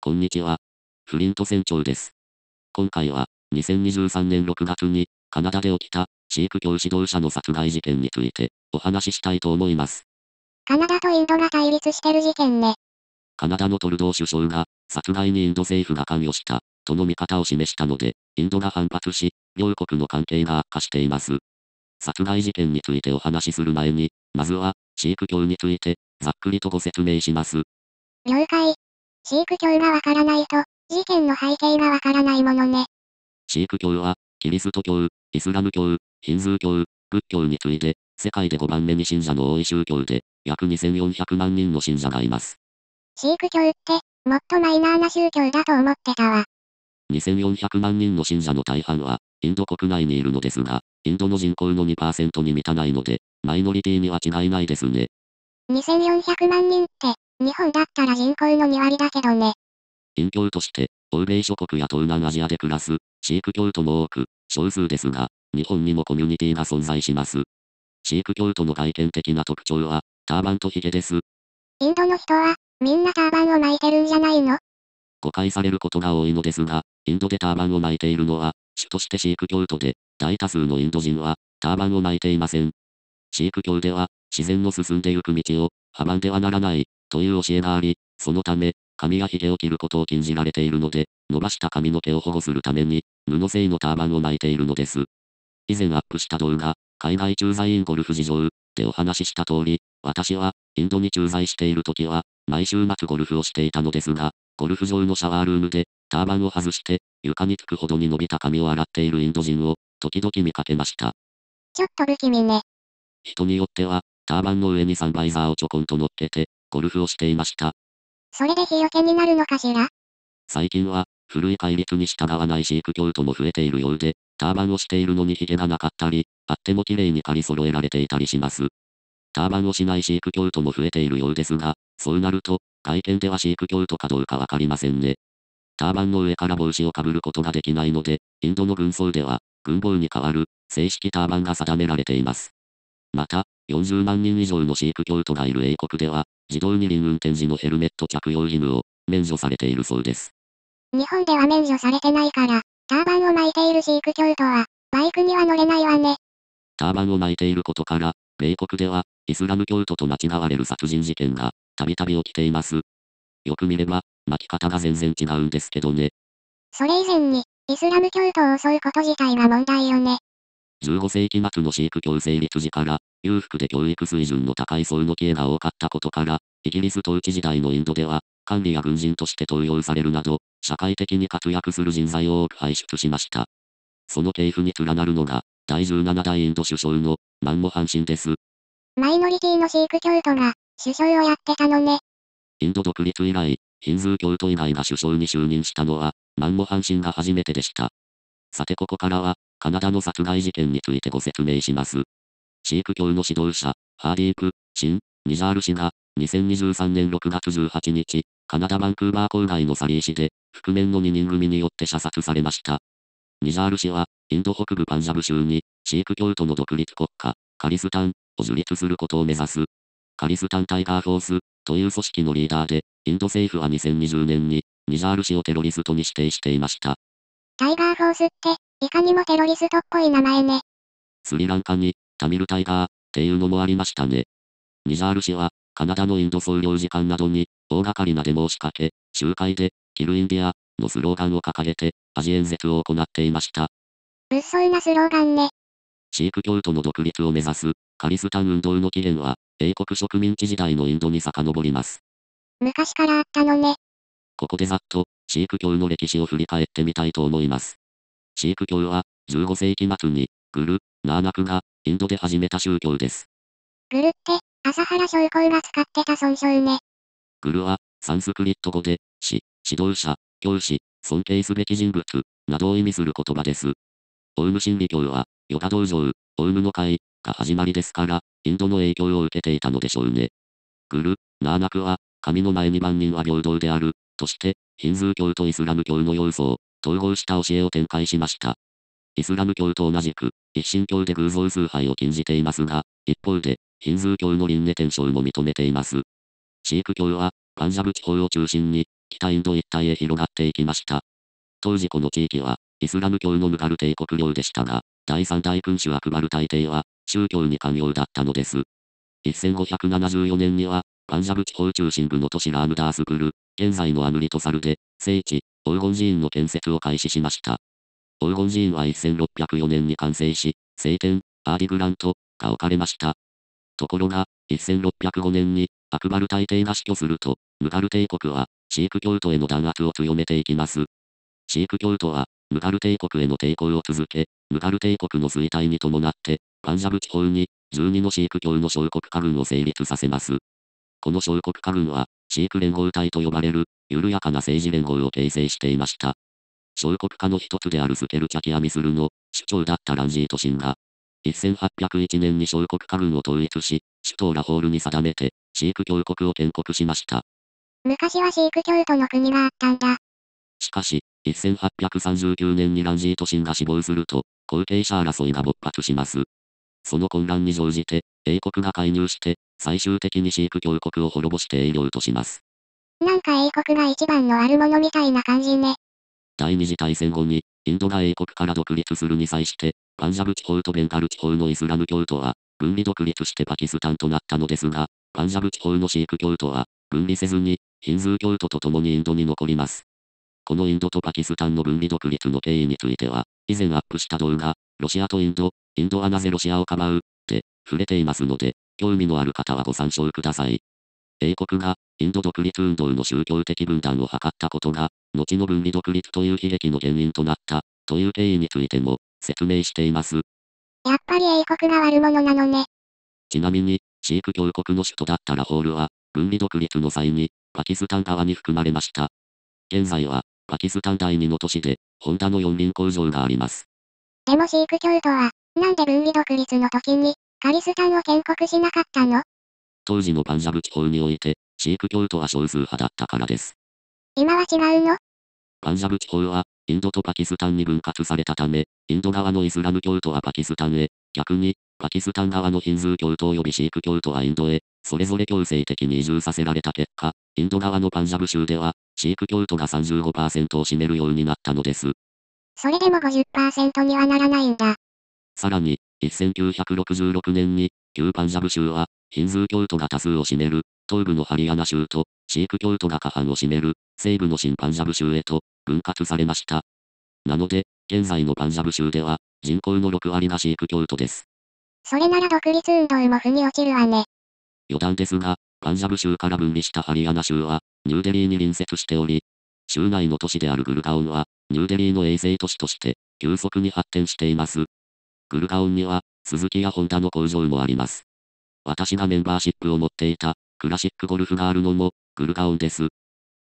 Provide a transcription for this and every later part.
こんにちは。フリント船長です。今回は、2023年6月に、カナダで起きた、飼育教指導者の殺害事件について、お話ししたいと思います。カナダとインドが対立してる事件ね。カナダのトルドー首相が、殺害にインド政府が関与した、との見方を示したので、インドが反発し、両国の関係が悪化しています。殺害事件についてお話しする前に、まずは、飼育教について、ざっくりとご説明します。了解。シーク教がわからないと、事件の背景がわからないものね。シーク教は、キリスト教、イスラム教、ヒンズー教、仏教に次いで、世界で5番目に信者の多い宗教で、約2400万人の信者がいます。シーク教って、もっとマイナーな宗教だと思ってたわ。2400万人の信者の大半は、インド国内にいるのですが、インドの人口の2%に満たないので、マイノリティには違いないですね。2400万人って、日本だったら人口の2割だけどね。隠教として、欧米諸国や東南アジアで暮らす、シーク教徒も多く、少数ですが、日本にもコミュニティが存在します。シーク教徒の外見的な特徴は、ターバンとヒゲです。インドの人は、みんなターバンを巻いてるんじゃないの誤解されることが多いのですが、インドでターバンを巻いているのは、主としてシーク教徒で、大多数のインド人は、ターバンを巻いていません。シーク教では、自然の進んでゆく道を、阻んではならない、という教えがあり、そのため、髪や髭を切ることを禁じられているので、伸ばした髪の毛を保護するために、布製のターバンを巻いているのです。以前アップした動画、海外駐在員ゴルフ事情、でお話しした通り、私は、インドに駐在している時は、毎週末ゴルフをしていたのですが、ゴルフ場のシャワールームで、ターバンを外して、床につくほどに伸びた髪を洗っているインド人を、時々見かけました。ちょっと不気味ね。人によっては、ターバンの上にサンバイザーをちょこんと乗っけて、ゴルフをしていました。それで日よけになるのかしら最近は、古い戒律に従わない飼育教徒も増えているようで、ターバンをしているのにヒゲがなかったり、あっても綺麗に刈り揃えられていたりします。ターバンをしない飼育教徒も増えているようですが、そうなると、会見では飼育教徒かどうかわかりませんね。ターバンの上から帽子をかぶることができないので、インドの軍装では、軍帽に代わる、正式ターバンが定められています。また、40万人以上の飼育教徒がいる英国では、自動二輪運転時のヘルメット着用義務を免除されているそうです。日本では免除されてないから、ターバンを巻いているシーク教徒は、バイクには乗れないわね。ターバンを巻いていることから、米国では、イスラム教徒と間違われる殺人事件が、たびたび起きています。よく見れば、巻き方が全然違うんですけどね。それ以前に、イスラム教徒を襲うこと自体が問題よね。15世紀末の飼育強制率時から、裕福で教育水準の高い層の家が多かったことから、イギリス統治時代のインドでは、管理や軍人として登用されるなど、社会的に活躍する人材を多く輩出しました。その系譜に連なるのが、第17代インド首相の、マンモハンシンです。マイノリティのシーク教徒が、首相をやってたのね。インド独立以来、ヒンズー教徒以外が首相に就任したのは、マンモハンシンが初めてでした。さてここからは、カナダの殺害事件についてご説明します。シーク教の指導者、ハーディーク・シン・ニジャール氏が、2023年6月18日、カナダ・バンクーバー郊外のサリー市で、覆面の2人組によって射殺されました。ニジャール氏は、インド北部パンジャブ州に、シーク教徒の独立国家、カリスタンを樹立することを目指す。カリスタンタイガーフォースという組織のリーダーで、インド政府は2020年に、ニジャール氏をテロリストに指定していました。タイガーフォースって、いかにもテロリストっぽい名前ね。スリランカに、タミルタイガー、っていうのもありましたね。ニジャール氏は、カナダのインド総領事館などに、大掛かりなデモを仕掛け、集会で、キルインディア、のスローガンを掲げて、アジ演説を行っていました。物騒なスローガンね。シーク教徒の独立を目指す、カリスタン運動の起源は、英国植民地時代のインドに遡ります。昔からあったのね。ここでざっと、シーク教の歴史を振り返ってみたいと思います。シーク教は、15世紀末に、グル、ナーナクが、インドで始めた宗教です。グルって、朝原将校が使ってた尊称ね。グルは、サンスクリット語で、死、指導者、教師、尊敬すべき人物、などを意味する言葉です。オウム真理教は、ヨガ道場、オウムの会、が始まりですから、インドの影響を受けていたのでしょうね。グル、ナーナクは、神の前に万人は平等である、として、ヒンズー教とイスラム教の要素を、統合した教えを展開しました。イスラム教と同じく、一神教で偶像崇拝を禁じていますが、一方で、ヒンズー教の輪廻転生も認めています。シーク教は、パンジャブ地方を中心に、北インド一帯へ広がっていきました。当時この地域は、イスラム教のムガル帝国領でしたが、第三大君主アクバル大帝は、宗教に寛容だったのです。1574年には、パンジャブ地方中心部の都市ラームダースブル、現在のアムリトサルで、聖地、黄金寺院の建設を開始しました。黄金寺院は1604年に完成し、聖典、アーディグラントが置かれました。ところが、1605年にアクバル大帝が死去すると、ムガル帝国はシーク教徒への弾圧を強めていきます。シーク教徒はムガル帝国への抵抗を続け、ムガル帝国の衰退に伴って、パンジャブ地方に12のシーク教の小国家軍を成立させます。この小国家軍は、シーク連合体と呼ばれる緩やかな政治連合を形成していました。小国家の一つであるスケルチャキアミスルの首長だったランジートシンが、1801年に小国家軍を統一し、首都ラホールに定めて、シーク教国を建国しました。昔はシーク教徒の国があったんだ。しかし、1839年にランジートシンが死亡すると、後継者争いが勃発します。その混乱に乗じて、英国が介入して、最終的にシーク教国を滅ぼして営業とします。なんか英国が一番のあるものみたいな感じね。第二次大戦後に、インドが英国から独立するに際して、パンジャブ地方とベンガル地方のイスラム教徒は、分離独立してパキスタンとなったのですが、パンジャブ地方のシーク教徒は、分離せずに、ヒンズー教徒と共にインドに残ります。このインドとパキスタンの分離独立の経緯については、以前アップした動画、ロシアとインド、インドはなぜロシアを構う、って、触れていますので、興味のある方はご参照ください。英国がインド独立運動の宗教的分断を図ったことが、後の分離独立という悲劇の原因となった、という経緯についても説明しています。やっぱり英国が悪者なのね。ちなみに、シーク教国の首都だったラホールは、分離独立の際に、パキスタン側に含まれました。現在は、パキスタン第二の都市で、ホンダの四輪工場があります。でもシーク教徒は、なんで分離独立の時に、カリスタンを建国しなかったの当時のパンジャブ地方において、シーク教徒は少数派だったからです。今は違うのパンジャブ地方は、インドとパキスタンに分割されたため、インド側のイスラム教徒はパキスタンへ、逆に、パキスタン側のヒンズー教徒及びシーク教徒はインドへ、それぞれ強制的に移住させられた結果、インド側のパンジャブ州では、シーク教徒が35%を占めるようになったのです。それでも50%にはならないんだ。さらに、1966年に、旧パンジャブ州は、ヒンズー教徒が多数を占める、東部のハリアナ州と、シーク教徒が過半を占める、西部の新パンジャブ州へと、分割されました。なので、現在のパンジャブ州では、人口の6割がシーク教徒です。それなら独立運動も腑に落ちるわね。余談ですが、パンジャブ州から分離したハリアナ州は、ニューデリーに隣接しており、州内の都市であるグルガオンは、ニューデリーの衛星都市として、急速に発展しています。グルガオンには、スズキやホンダの工場もあります。私がメンバーシップを持っていた、クラシックゴルフがあるのも、グルガオンです。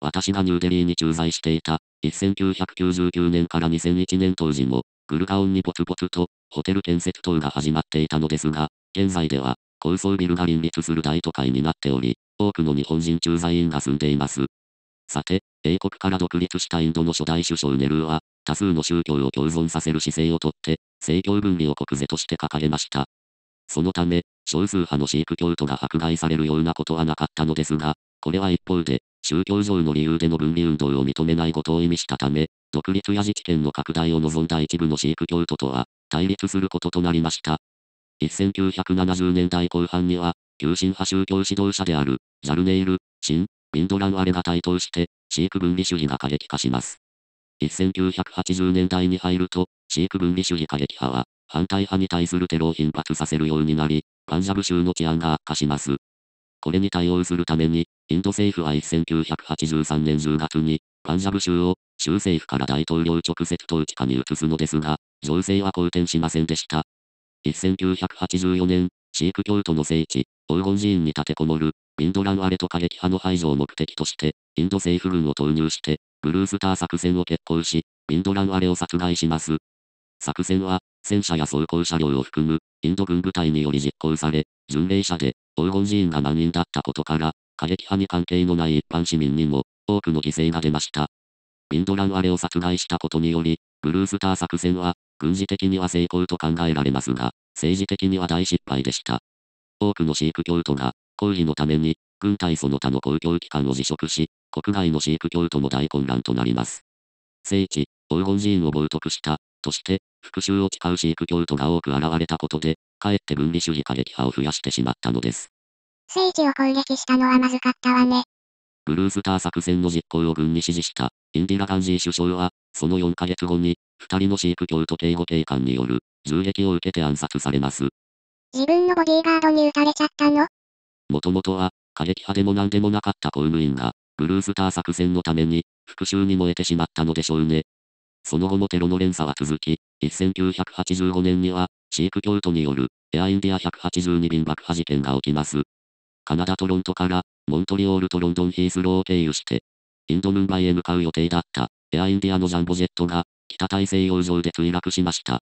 私がニューデリーに駐在していた、1999年から2001年当時も、グルガオンにポツポツと、ホテル建設等が始まっていたのですが、現在では、高層ビルが林立する大都会になっており、多くの日本人駐在員が住んでいます。さて、英国から独立したインドの初代首相ネルーは、多数の宗教を共存させる姿勢をとって、政教分離を国是として掲げました。そのため、少数派のシーク教徒が迫害されるようなことはなかったのですが、これは一方で、宗教上の理由での分離運動を認めないことを意味したため、独立や自治権の拡大を望んだ一部のシーク教徒とは、対立することとなりました。1970年代後半には、急進派宗教指導者である、ジャルネイル、シン、ビンドラン・アレが台頭して、シーク分離主義が過激化します。1980年代に入ると、シーク分離主義過激派は、反対派に対するテロを頻発させるようになり、パンジャブ州の治安が悪化します。これに対応するために、インド政府は1983年10月に、パンジャブ州を州政府から大統領直接統治下に移すのですが、情勢は好転しませんでした。1984年、シーク教徒の聖地、黄金寺院に立てこもる、インドランアレと過激派の排除を目的として、インド政府軍を投入して、ブルースター作戦を決行し、インドランアレを殺害します。作戦は、戦車や装甲車両を含むインド軍部隊により実行され、巡礼者で黄金寺院が満員だったことから、過激派に関係のない一般市民にも多くの犠牲が出ました。ビンドランアレを殺害したことにより、ブルースター作戦は軍事的には成功と考えられますが、政治的には大失敗でした。多くのシーク教徒が抗議のために軍隊その他の公共機関を辞職し、国外のシーク教徒も大混乱となります。聖地、黄金寺院を冒涜した、として、復讐を誓うシーク教徒が多く現れたことで、かえって分離主義過激派を増やしてしまったのです。聖地を攻撃したのはまずかったわね。ブルースター作戦の実行を軍に指示したインディラ・ガンジー首相は、その4ヶ月後に、2人のシーク教徒警護警官による銃撃を受けて暗殺されます。自分のボディーガードに撃たれちゃったのもともとは、過激派でも何でもなかった公務員が、ブルースター作戦のために、復讐に燃えてしまったのでしょうね。その後もテロの連鎖は続き、1985年には、シーク教徒による、エアインディア182便爆破事件が起きます。カナダ・トロントから、モントリオールとロンドン・ヒースローを経由して、インド・ムンバイへ向かう予定だった、エアインディアのジャンボジェットが、北大西洋上で墜落しました。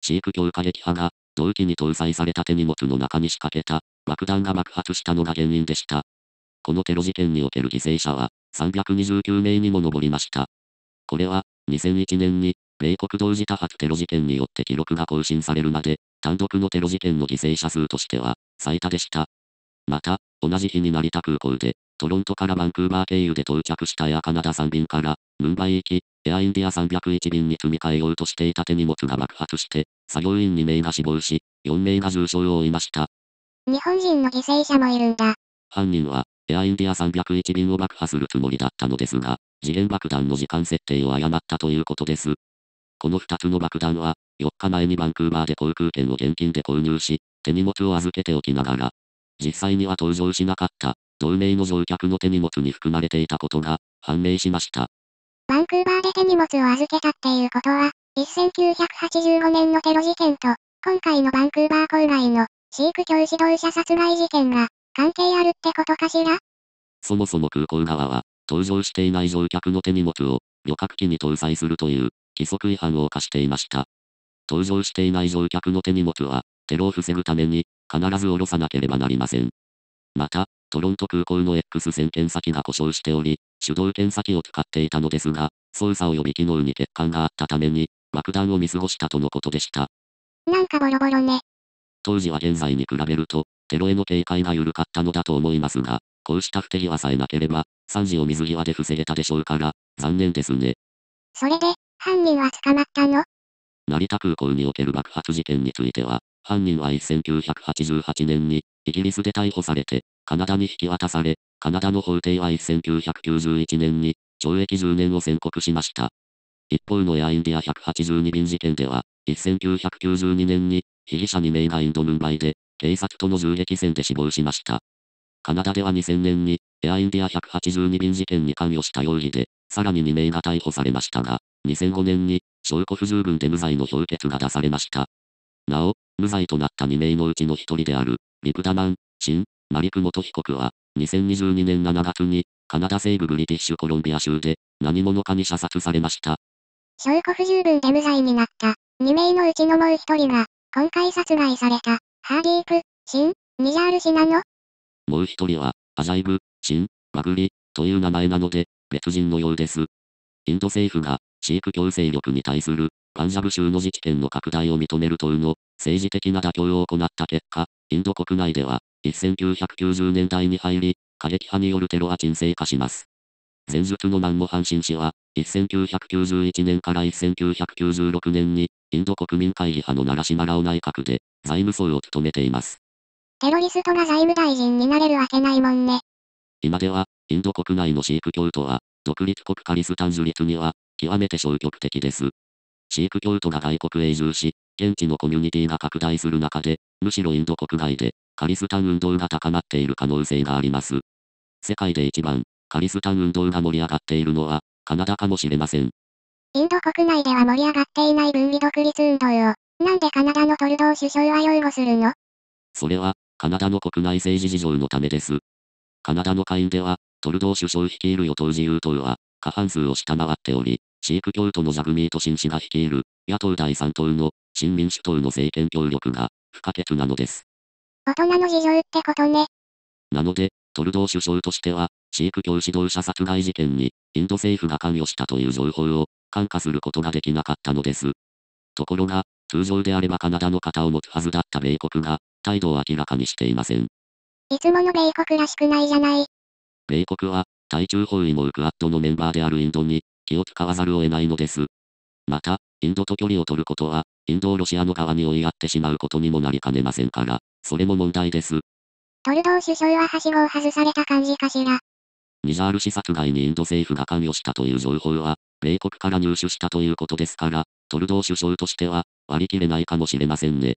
シーク教過激派が、同期に搭載された手荷物の中に仕掛けた、爆弾が爆発したのが原因でした。このテロ事件における犠牲者は、329名にも上りました。これは、2001年に、米国同時多発テロ事件によって記録が更新されるまで、単独のテロ事件の犠牲者数としては、最多でした。また、同じ日に成田空港で、トロントからバンクーバー経由で到着したエアカナダ3便から、ムンバイ行き、エアインディア301便に積み替えようとしていた手荷物が爆発して、作業員2名が死亡し、4名が重傷を負いました。日本人の犠牲者もいるんだ。犯人は、エアインディア301便を爆破するつもりだったのですが、次元爆弾の時間設定を誤ったということです。この2つの爆弾は、4日前にバンクーバーで航空券を現金で購入し、手荷物を預けておきながら、実際には搭乗しなかった、同名の乗客の手荷物に含まれていたことが判明しました。バンクーバーで手荷物を預けたっていうことは、1985年のテロ事件と、今回のバンクーバー郊外の飼育教指導者殺害事件が関係あるってことかしらそもそも空港側は、搭乗していない乗客の手荷物を旅客機に搭載するという規則違反を犯していました。搭乗していない乗客の手荷物は、テロを防ぐために、必ず降ろさなければなりません。また、トロント空港の X 線検査機が故障しており、手動検査機を使っていたのですが、操作及び機能に欠陥があったために、爆弾を見過ごしたとのことでした。なんかボロボロね。当時は現在に比べると、テロへの警戒が緩かったのだと思いますが、こうした不手際さえなければ、惨事を水際で防げたでしょうから、残念ですね。それで、犯人は捕まったの成田空港における爆発事件については、犯人は1988年に、イギリスで逮捕されて、カナダに引き渡され、カナダの法廷は1991年に、懲役10年を宣告しました。一方のエアインディア182便事件では、1992年に、被疑者2名がインド・ムンバイで、警察との銃撃戦で死亡しました。カナダでは2000年に、エアインディア182便事件に関与した容疑で、さらに2名が逮捕されましたが、2005年に、証拠不十分で無罪の評決が出されました。なお、無罪となった2名のうちの1人である、ビクダマン、シン、マリク元被告は、2022年7月に、カナダ西部ブリティッシュコロンビア州で、何者かに射殺されました。証拠不十分で無罪になった、2名のうちのもう1人が、今回殺害された。ハーディープ、シン、ニジャール氏なのもう一人は、アジャイブ、シン、バグリ、という名前なので、別人のようです。インド政府が、シーク強制力に対する、パンジャブ州の自治権の拡大を認める等の、政治的な妥協を行った結果、インド国内では、1990年代に入り、過激派によるテロは沈静化します。前述のマンモハンシン氏は、1991年から1996年に、インド国民会議派のナラシマラオ内閣で、財務相を務めています。テロリストが財務大臣になれるわけないもんね。今では、インド国内のシーク教徒は、独立国カリスタン樹立には、極めて消極的です。シーク教徒が外国へ移住し、現地のコミュニティが拡大する中で、むしろインド国内で、カリスタン運動が高まっている可能性があります。世界で一番、カリスタン運動が盛り上がっているのは、カナダかもしれません。インド国内では盛り上がっていない分離独立運動よ。なんでカナダのトルドー首相は擁護するのそれは、カナダの国内政治事情のためです。カナダの下院では、トルドー首相率いる与党自由党は、過半数を下回っており、シーク教徒のジャグミート・シン氏が率いる、野党第3党の、新民主党の政権協力が、不可欠なのです。大人の事情ってことね。なので、トルドー首相としては、シーク教指導者殺害事件に、インド政府が関与したという情報を、感化することができなかったのです。ところが、通常であればカナダの肩を持つはずだった米国が、態度を明らかにしていません。いつもの米国らしくないじゃない。米国は、対中包囲もクアッドのメンバーであるインドに、気を使わざるを得ないのです。また、インドと距離を取ることは、インドをロシアの側に追いやってしまうことにもなりかねませんから、それも問題です。トルドー首相ははしごを外された感じかしら。ニジャール視殺害にインド政府が関与したという情報は、米国から入手したということですから、トルドー首相としては割り切れないかもしれませんね。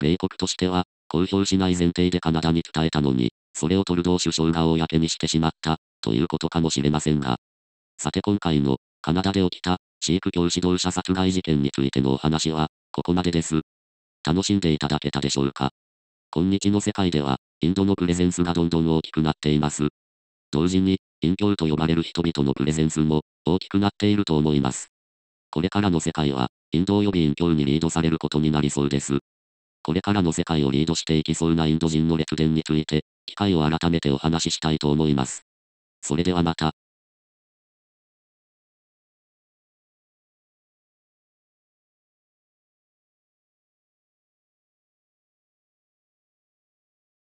米国としては公表しない前提でカナダに伝えたのに、それをトルドー首相が公にしてしまったということかもしれませんが。さて今回のカナダで起きた飼育教指導者殺害事件についてのお話はここまでです。楽しんでいただけたでしょうか今日の世界ではインドのプレゼンスがどんどん大きくなっています。同時に、隠居と呼ばれる人々のプレゼンスも大きくなっていると思います。これからの世界は、インド及び隠居にリードされることになりそうです。これからの世界をリードしていきそうなインド人の列伝について、機会を改めてお話ししたいと思います。それではまた。